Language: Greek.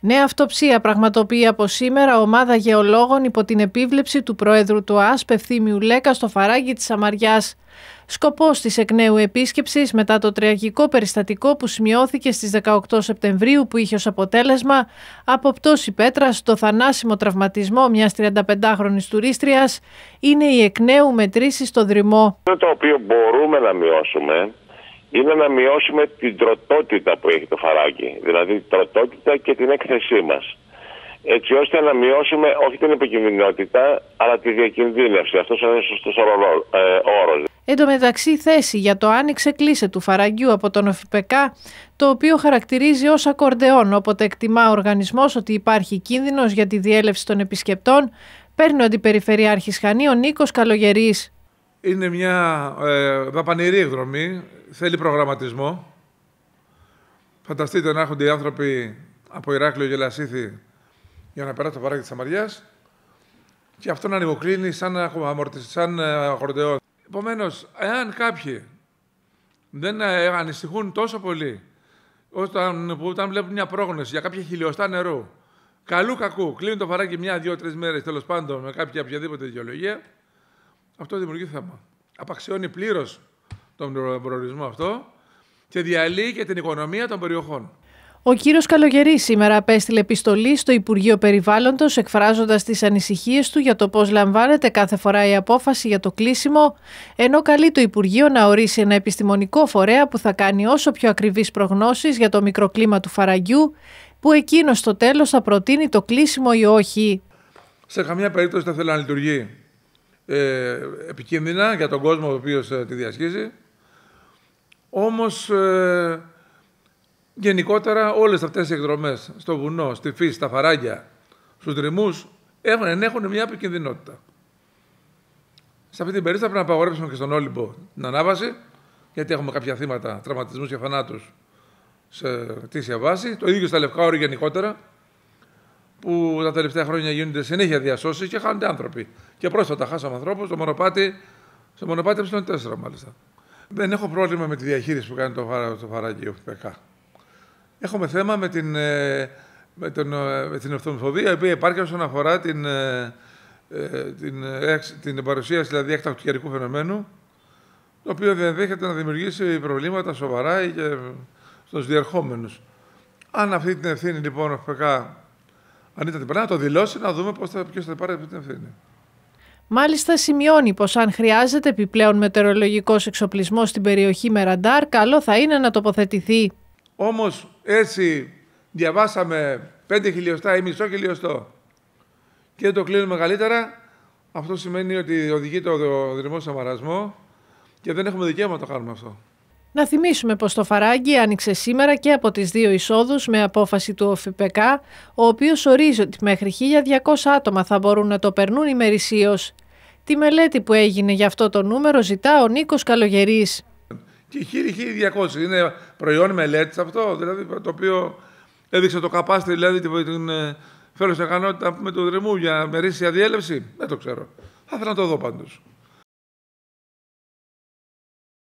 Νέα αυτοψία πραγματοποιεί από σήμερα ομάδα γεωλόγων υπό την επίβλεψη του πρόεδρου του ΑΣΠ Ευθύμιου Λέκα στο φαράγγι της Αμαριάς. Σκοπός της εκ νέου επίσκεψης μετά το τραγικό περιστατικό που σημειώθηκε στις 18 Σεπτεμβρίου που είχε ως αποτέλεσμα πτώση πέτρα στο θανάσιμο τραυματισμό μιας 35χρονης τουρίστριας είναι η εκ νέου μετρήση στο δρυμό. Το οποίο μπορούμε να μειώσουμε είναι να μειώσουμε την τροτότητα που έχει το φαράγγι. Δηλαδή την τροτότητα και την έκθεσή μας. Έτσι ώστε να μειώσουμε όχι την επικινδυνότητα, αλλά τη διακινδύνευση. Αυτός είναι ο σωστός ε, όρος. Εν τω μεταξύ, θέση για το άνοιξε κλίσε του φαραγγιού από τον ΟΦΠΕΚΑ, το οποίο χαρακτηρίζει ως ακορντεόν. Όποτε εκτιμά ο οργανισμός ότι υπάρχει κίνδυνος για τη διέλευση των επισκεπτών, παίρνει ο αντιπεριφερειάρχης ο Νίκος Καλογερής είναι μια ε, δαπανηρή εκδρομή, θέλει προγραμματισμό. Φανταστείτε να έρχονται οι άνθρωποι από Ηράκλειο Λασίθη για να περάσουν το παράκι της Σαμαριάς και αυτό να ανοιγοκλίνει σαν, σαν ε, Επομένως, εάν κάποιοι δεν ε, ανησυχούν τόσο πολύ όταν, βλέπουν μια πρόγνωση για κάποια χιλιοστά νερού, καλού κακού, κλείνουν το φαράκι μια, δύο, τρεις μέρες τέλος πάντων με κάποια οποιαδήποτε δικαιολογία, αυτό δημιουργεί θέμα. Απαξιώνει πλήρως τον προορισμό αυτό και διαλύει και την οικονομία των περιοχών. Ο κύριος Καλογερή σήμερα απέστειλε επιστολή στο Υπουργείο Περιβάλλοντος, εκφράζοντας τις ανησυχίες του για το πώς λαμβάνεται κάθε φορά η απόφαση για το κλείσιμο, ενώ καλεί το Υπουργείο να ορίσει ένα επιστημονικό φορέα που θα κάνει όσο πιο ακριβείς προγνώσεις για το μικροκλίμα του φαραγγιού, που εκείνος στο τέλος θα προτείνει το κλείσιμο ή όχι. Σε καμία περίπτωση δεν θέλω να λειτουργεί ε, επικίνδυνα για τον κόσμο ο οποίος ε, τη διασχίζει. Όμως ε, γενικότερα όλες αυτές οι εκδρομές στο βουνό, στη φύση, στα φαράγγια, στους δρυμούς έχουν, ενέχουν μια επικίνδυνοτητα. Σε αυτή την περίπτωση πρέπει να απαγορέψουμε και στον Όλυμπο την ανάβαση, γιατί έχουμε κάποια θύματα, τραυματισμούς και φανάτους, σε τήσια βάση. Το ίδιο στα Λευκά Όρη γενικότερα, που τα τελευταία χρόνια γίνονται συνέχεια διασώσεις και χάνονται άνθρωποι. Και πρόσφατα χάσαμε ανθρώπους στο μονοπάτι, στο μονοπάτι 4 μάλιστα. Δεν έχω πρόβλημα με τη διαχείριση που κάνει το, φαρα, το ΦΠΚ. Έχουμε θέμα με την, ε, με τον, ε, με την ευθομοφοβία η οποία υπάρχει όσον αφορά την, ε, την, την παρουσίαση δηλαδή έκτακτου καιρικού φαινομένου, το οποίο δέχεται να δημιουργήσει προβλήματα σοβαρά και στους διερχόμενους. Αν αυτή την ευθύνη λοιπόν ο ΦΠΚ αν ήταν την να το δηλώσει, να δούμε ποιο θα, ποιος θα πάρει την ευθύνη. Μάλιστα, σημειώνει πως αν χρειάζεται επιπλέον μετεωρολογικός εξοπλισμός στην περιοχή με ραντάρ, καλό θα είναι να τοποθετηθεί. Όμως, έτσι διαβάσαμε 5 χιλιοστά ή μισό χιλιοστό και το κλείνουμε καλύτερα, αυτό σημαίνει ότι οδηγεί το δρυμός σε αμαρασμό και δεν έχουμε δικαίωμα να το κάνουμε αυτό. Να θυμίσουμε πως το φαράγγι άνοιξε σήμερα και από τις δύο εισόδους με απόφαση του ΟΦΠΚ, ο οποίος ορίζει ότι μέχρι 1.200 άτομα θα μπορούν να το περνούν ημερησίως. Τη μελέτη που έγινε για αυτό το νούμερο ζητά ο Νίκος Καλογερής. Και 1.200 είναι προϊόν μελέτης αυτό, δηλαδή το οποίο έδειξε το καπάστη, δηλαδή την ε, φέρω ικανότητα με το δρεμού για μερίσια διέλευση. Δεν το ξέρω. Θα ήθελα να το δω πάντως.